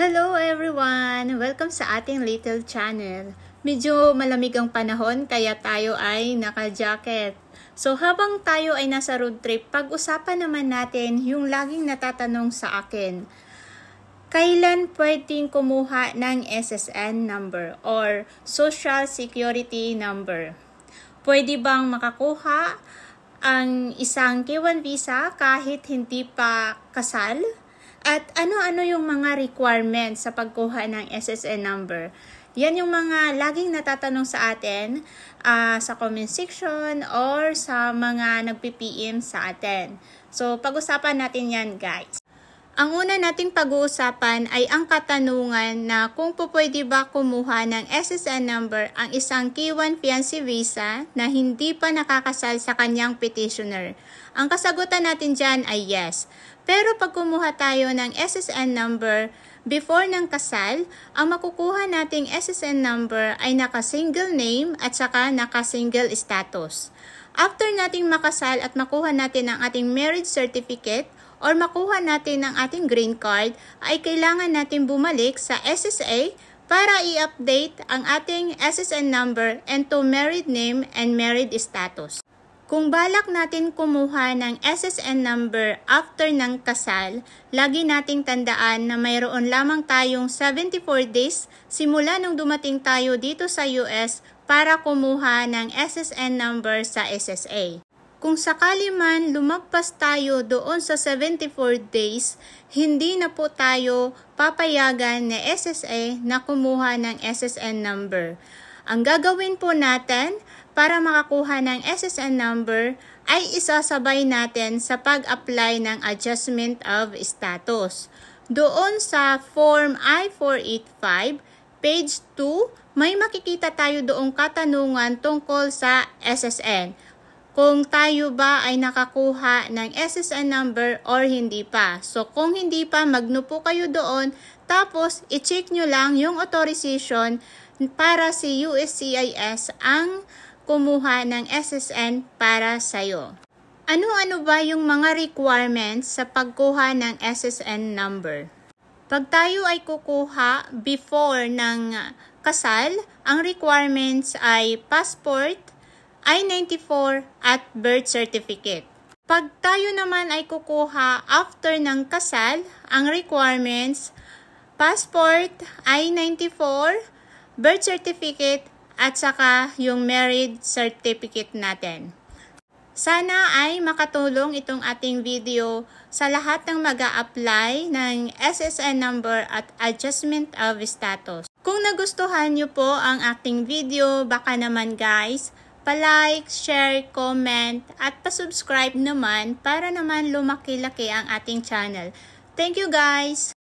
Hello everyone! Welcome sa ating little channel. Medyo malamig ang panahon kaya tayo ay naka-jacket. So habang tayo ay nasa road trip, pag-usapan naman natin yung laging natatanong sa akin. Kailan pwedeng kumuha ng SSN number or Social Security number? Pwede bang makakuha ang isang K1 visa kahit hindi pa kasal? At ano-ano yung mga requirements sa pagkuha ng SSN number? Yan yung mga laging natatanong sa atin uh, sa comment section or sa mga nagpipm sa atin. So, pag-usapan natin yan guys. Ang una nating pag-uusapan ay ang katanungan na kung pupwede ba kumuha ng SSN number ang isang K1 fiancé visa na hindi pa nakakasal sa kanyang petitioner. Ang kasagutan natin dyan ay yes. Pero pag kumuha tayo ng SSN number before ng kasal, ang makukuha nating SSN number ay naka-single name at saka naka-single status. After nating makasal at makuha natin ang ating marriage certificate, or makuha natin ang ating green card ay kailangan natin bumalik sa SSA para i-update ang ating SSN number and to married name and married status. Kung balak natin kumuha ng SSN number after ng kasal, lagi nating tandaan na mayroon lamang tayong 74 days simula nung dumating tayo dito sa US para kumuha ng SSN number sa SSA. Kung sakali man lumagpas tayo doon sa 74 days, hindi na po tayo papayagan na SSA na kumuha ng SSN number. Ang gagawin po natin para makakuha ng SSN number ay isasabay natin sa pag-apply ng adjustment of status. Doon sa Form I-485, page 2, may makikita tayo doong katanungan tungkol sa SSN kung tayo ba ay nakakuha ng SSN number or hindi pa. So kung hindi pa, magnupo kayo doon tapos i-check nyo lang yung authorization para si USCIS ang kumuha ng SSN para sa'yo. Ano-ano ba yung mga requirements sa pagkuha ng SSN number? Pag tayo ay kukuha before ng kasal, ang requirements ay passport, I-94 at birth certificate. Pag tayo naman ay kukuha after ng kasal, ang requirements, passport, I-94, birth certificate, at saka yung married certificate natin. Sana ay makatulong itong ating video sa lahat ng mag apply ng SSN number at adjustment of status. Kung nagustuhan nyo po ang ating video, baka naman guys, palike, share, comment, at pasubscribe naman para naman lumaki-laki ang ating channel. Thank you guys!